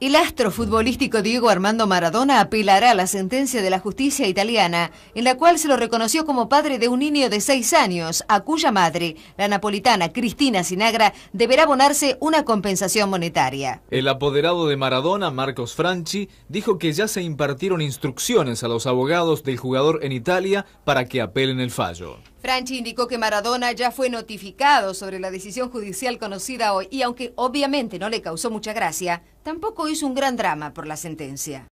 El astro futbolístico Diego Armando Maradona apelará a la sentencia de la justicia italiana, en la cual se lo reconoció como padre de un niño de seis años, a cuya madre, la napolitana Cristina Sinagra, deberá abonarse una compensación monetaria. El apoderado de Maradona, Marcos Franchi, dijo que ya se impartieron instrucciones a los abogados del jugador en Italia para que apelen el fallo. Franchi indicó que Maradona ya fue notificado sobre la decisión judicial conocida hoy y aunque obviamente no le causó mucha gracia, tampoco hizo un gran drama por la sentencia.